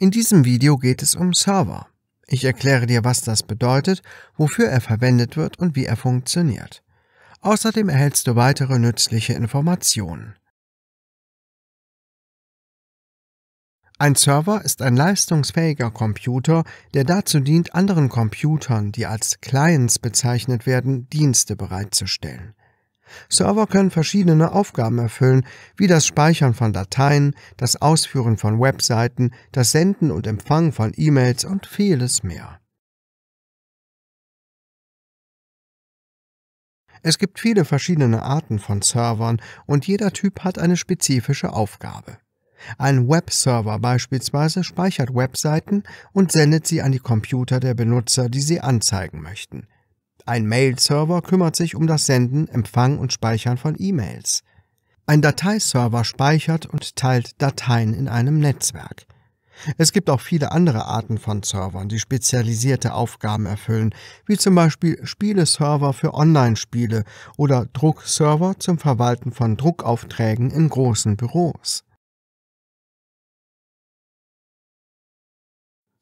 In diesem Video geht es um Server. Ich erkläre dir, was das bedeutet, wofür er verwendet wird und wie er funktioniert. Außerdem erhältst du weitere nützliche Informationen. Ein Server ist ein leistungsfähiger Computer, der dazu dient, anderen Computern, die als Clients bezeichnet werden, Dienste bereitzustellen. Server können verschiedene Aufgaben erfüllen, wie das Speichern von Dateien, das Ausführen von Webseiten, das Senden und Empfangen von E-Mails und vieles mehr. Es gibt viele verschiedene Arten von Servern und jeder Typ hat eine spezifische Aufgabe. Ein Webserver beispielsweise speichert Webseiten und sendet sie an die Computer der Benutzer, die sie anzeigen möchten. Ein Mail-Server kümmert sich um das Senden, Empfang und Speichern von E-Mails. Ein Dateiserver speichert und teilt Dateien in einem Netzwerk. Es gibt auch viele andere Arten von Servern, die spezialisierte Aufgaben erfüllen, wie zum Beispiel Spieleserver für Online-Spiele oder Druckserver zum Verwalten von Druckaufträgen in großen Büros.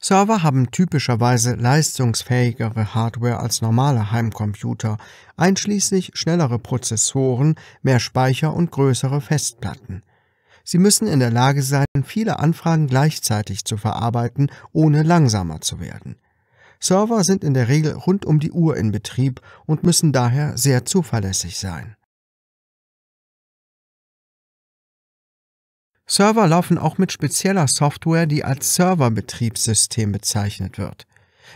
Server haben typischerweise leistungsfähigere Hardware als normale Heimcomputer, einschließlich schnellere Prozessoren, mehr Speicher und größere Festplatten. Sie müssen in der Lage sein, viele Anfragen gleichzeitig zu verarbeiten, ohne langsamer zu werden. Server sind in der Regel rund um die Uhr in Betrieb und müssen daher sehr zuverlässig sein. Server laufen auch mit spezieller Software, die als Serverbetriebssystem bezeichnet wird.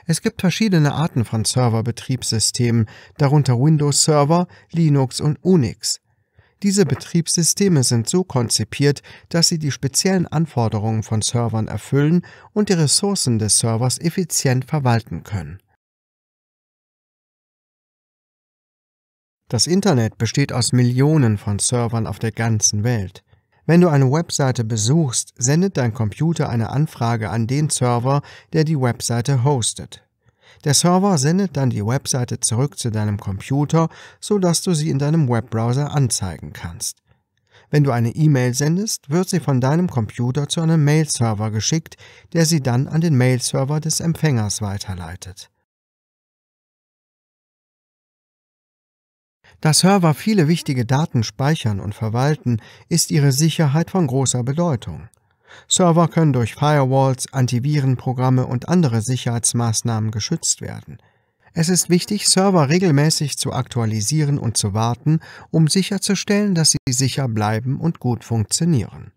Es gibt verschiedene Arten von Serverbetriebssystemen, darunter Windows Server, Linux und Unix. Diese Betriebssysteme sind so konzipiert, dass sie die speziellen Anforderungen von Servern erfüllen und die Ressourcen des Servers effizient verwalten können. Das Internet besteht aus Millionen von Servern auf der ganzen Welt. Wenn du eine Webseite besuchst, sendet dein Computer eine Anfrage an den Server, der die Webseite hostet. Der Server sendet dann die Webseite zurück zu deinem Computer, sodass du sie in deinem Webbrowser anzeigen kannst. Wenn du eine E-Mail sendest, wird sie von deinem Computer zu einem Mail-Server geschickt, der sie dann an den Mail-Server des Empfängers weiterleitet. Da Server viele wichtige Daten speichern und verwalten, ist ihre Sicherheit von großer Bedeutung. Server können durch Firewalls, Antivirenprogramme und andere Sicherheitsmaßnahmen geschützt werden. Es ist wichtig, Server regelmäßig zu aktualisieren und zu warten, um sicherzustellen, dass sie sicher bleiben und gut funktionieren.